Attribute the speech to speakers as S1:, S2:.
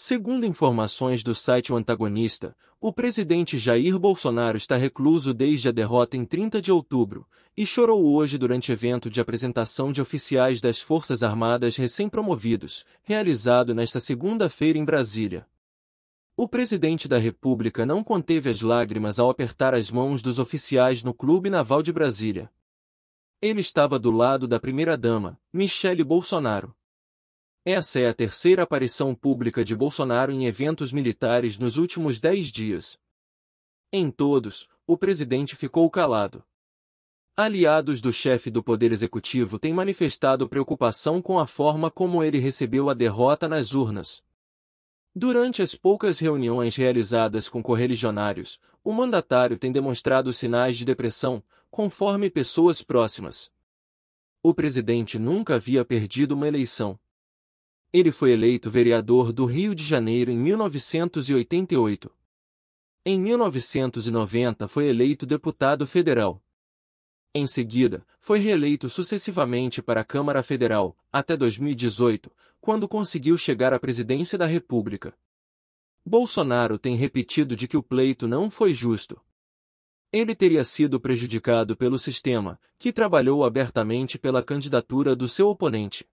S1: Segundo informações do site O Antagonista, o presidente Jair Bolsonaro está recluso desde a derrota em 30 de outubro e chorou hoje durante evento de apresentação de oficiais das Forças Armadas recém-promovidos, realizado nesta segunda-feira em Brasília. O presidente da República não conteve as lágrimas ao apertar as mãos dos oficiais no Clube Naval de Brasília. Ele estava do lado da primeira-dama, Michele Bolsonaro. Essa é a terceira aparição pública de Bolsonaro em eventos militares nos últimos dez dias. Em todos, o presidente ficou calado. Aliados do chefe do Poder Executivo têm manifestado preocupação com a forma como ele recebeu a derrota nas urnas. Durante as poucas reuniões realizadas com correligionários, o mandatário tem demonstrado sinais de depressão, conforme pessoas próximas. O presidente nunca havia perdido uma eleição, ele foi eleito vereador do Rio de Janeiro em 1988. Em 1990 foi eleito deputado federal. Em seguida, foi reeleito sucessivamente para a Câmara Federal, até 2018, quando conseguiu chegar à presidência da República. Bolsonaro tem repetido de que o pleito não foi justo. Ele teria sido prejudicado pelo sistema, que trabalhou abertamente pela candidatura do seu oponente.